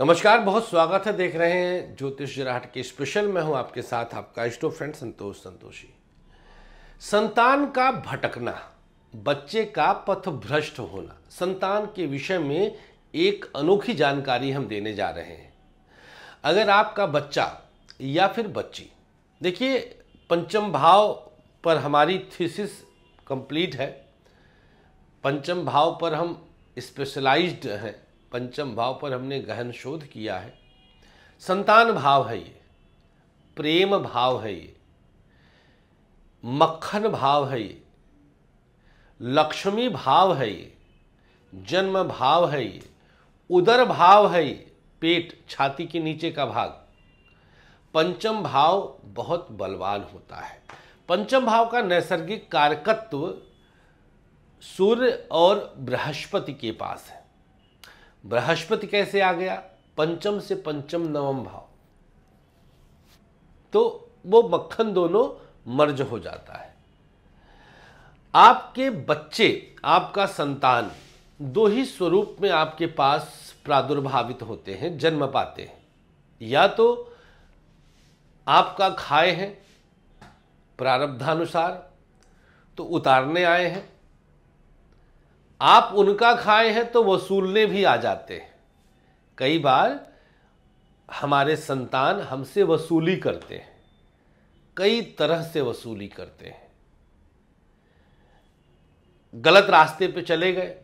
नमस्कार बहुत स्वागत है देख रहे हैं ज्योतिष जराहट के स्पेशल में हूं आपके साथ आपका इष्टो तो फ्रेंड संतोष संतोषी संतान का भटकना बच्चे का पथ भ्रष्ट होना संतान के विषय में एक अनोखी जानकारी हम देने जा रहे हैं अगर आपका बच्चा या फिर बच्ची देखिए पंचम भाव पर हमारी थीसिस कंप्लीट है पंचम भाव पर हम स्पेशलाइज्ड हैं पंचम भाव पर हमने गहन शोध किया है संतान भाव है ये प्रेम भाव है ये मक्खन भाव है ये लक्ष्मी भाव है ये जन्म भाव है ये उदर भाव है ये पेट छाती के नीचे का भाग पंचम भाव बहुत बलवान होता है पंचम भाव का नैसर्गिक कारकत्व सूर्य और बृहस्पति के पास है बृहस्पति कैसे आ गया पंचम से पंचम नवम भाव तो वो मक्खन दोनों मर्ज हो जाता है आपके बच्चे आपका संतान दो ही स्वरूप में आपके पास प्रादुर्भावित होते हैं जन्म पाते हैं या तो आपका खाए हैं प्रारब्धानुसार तो उतारने आए हैं आप उनका खाए हैं तो वसूलने भी आ जाते हैं कई बार हमारे संतान हमसे वसूली करते हैं कई तरह से वसूली करते हैं गलत रास्ते पे चले गए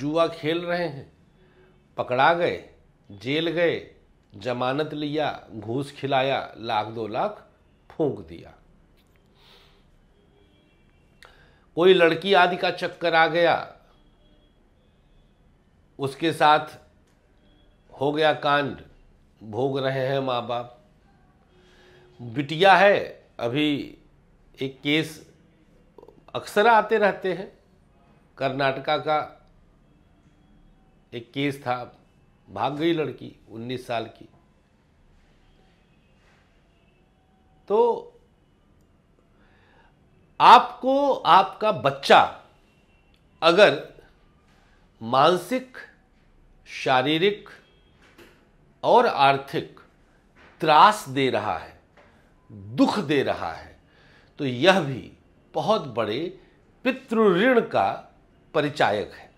जुआ खेल रहे हैं पकड़ा गए जेल गए जमानत लिया घूस खिलाया लाख दो लाख फूंक दिया कोई लड़की आदि का चक्कर आ गया उसके साथ हो गया कांड भोग रहे हैं माँ बाप बिटिया है अभी एक केस अक्सर आते रहते हैं कर्नाटका का एक केस था भाग गई लड़की 19 साल की तो आपको आपका बच्चा अगर मानसिक शारीरिक और आर्थिक त्रास दे रहा है दुख दे रहा है तो यह भी बहुत बड़े पितृऋण का परिचायक है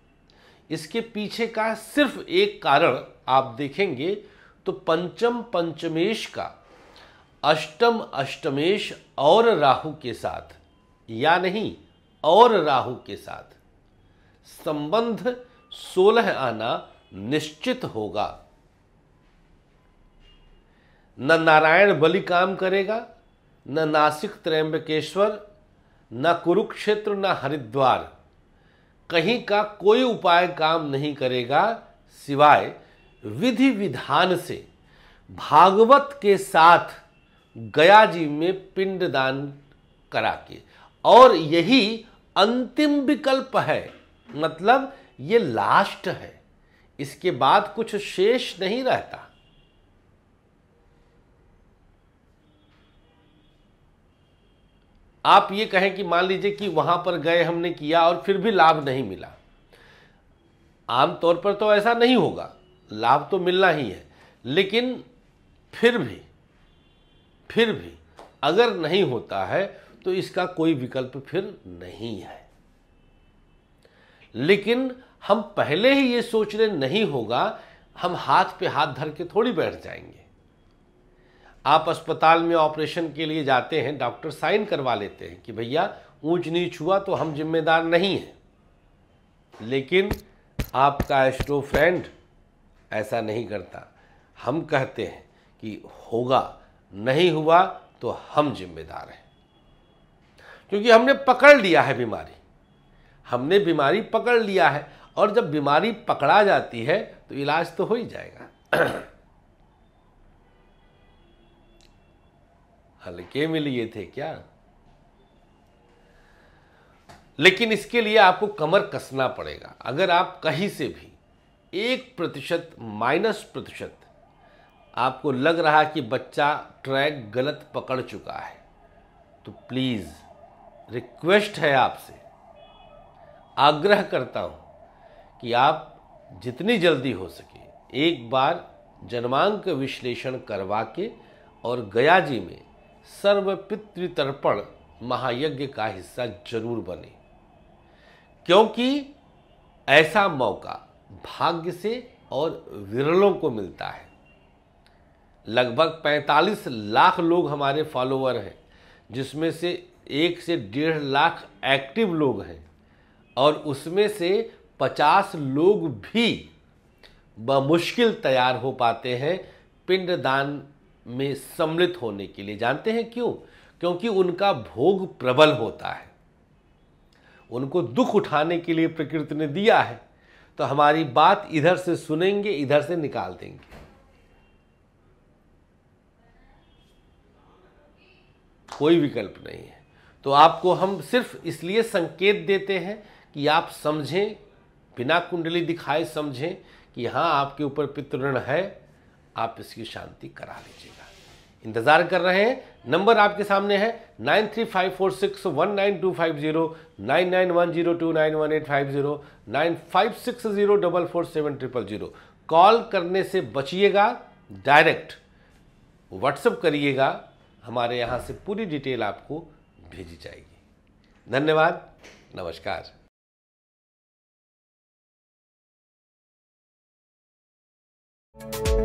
इसके पीछे का सिर्फ एक कारण आप देखेंगे तो पंचम पंचमेश का अष्टम अष्टमेश और राहु के साथ या नहीं और राहु के साथ संबंध सोलह आना निश्चित होगा न नारायण बलि काम करेगा न नासिक त्रयंबकेश्वर न कुरुक्षेत्र न हरिद्वार कहीं का कोई उपाय काम नहीं करेगा सिवाय विधि विधान से भागवत के साथ गया जी में पिंडदान करा के और यही अंतिम विकल्प है मतलब ये लास्ट है इसके बाद कुछ शेष नहीं रहता आप ये कहें कि मान लीजिए कि वहां पर गए हमने किया और फिर भी लाभ नहीं मिला आमतौर पर तो ऐसा नहीं होगा लाभ तो मिलना ही है लेकिन फिर भी फिर भी अगर नहीं होता है तो इसका कोई विकल्प फिर नहीं है लेकिन हम पहले ही ये सोचने नहीं होगा हम हाथ पे हाथ धर के थोड़ी बैठ जाएंगे आप अस्पताल में ऑपरेशन के लिए जाते हैं डॉक्टर साइन करवा लेते हैं कि भैया ऊंच नीच हुआ तो हम जिम्मेदार नहीं हैं लेकिन आपका एस्ट्रो फ्रेंड ऐसा नहीं करता हम कहते हैं कि होगा नहीं हुआ तो हम जिम्मेदार हैं क्योंकि हमने पकड़ लिया है बीमारी हमने बीमारी पकड़ लिया है और जब बीमारी पकड़ा जाती है तो इलाज तो हो ही जाएगा हल्के में लिए थे क्या लेकिन इसके लिए आपको कमर कसना पड़ेगा अगर आप कहीं से भी एक प्रतिशत माइनस प्रतिशत आपको लग रहा कि बच्चा ट्रैक गलत पकड़ चुका है तो प्लीज़ रिक्वेस्ट है आपसे आग्रह करता हूं कि आप जितनी जल्दी हो सके एक बार जन्मांक विश्लेषण करवा के और गया जी में सर्व पितृतर्पण महायज्ञ का हिस्सा जरूर बने क्योंकि ऐसा मौका भाग्य से और विरलों को मिलता है लगभग 45 लाख लोग हमारे फॉलोवर हैं जिसमें से एक से डेढ़ लाख एक्टिव लोग हैं और उसमें से पचास लोग भी बमुश्किल तैयार हो पाते हैं पिंडदान में सम्मिलित होने के लिए जानते हैं क्यों क्योंकि उनका भोग प्रबल होता है उनको दुख उठाने के लिए प्रकृति ने दिया है तो हमारी बात इधर से सुनेंगे इधर से निकाल देंगे कोई विकल्प नहीं है तो आपको हम सिर्फ इसलिए संकेत देते हैं कि आप समझें बिना कुंडली दिखाए समझें कि हाँ आपके ऊपर पितृण है आप इसकी शांति करा लीजिएगा इंतज़ार कर रहे हैं नंबर आपके सामने है nine three five four six one nine two five zero nine nine one zero two nine one eight five zero nine five six zero double four seven triple zero call करने से बचिएगा direct WhatsApp करिएगा हमारे यहाँ से पूरी detail आपको भेजी जाएगी धन्यवाद नमस्कार thank you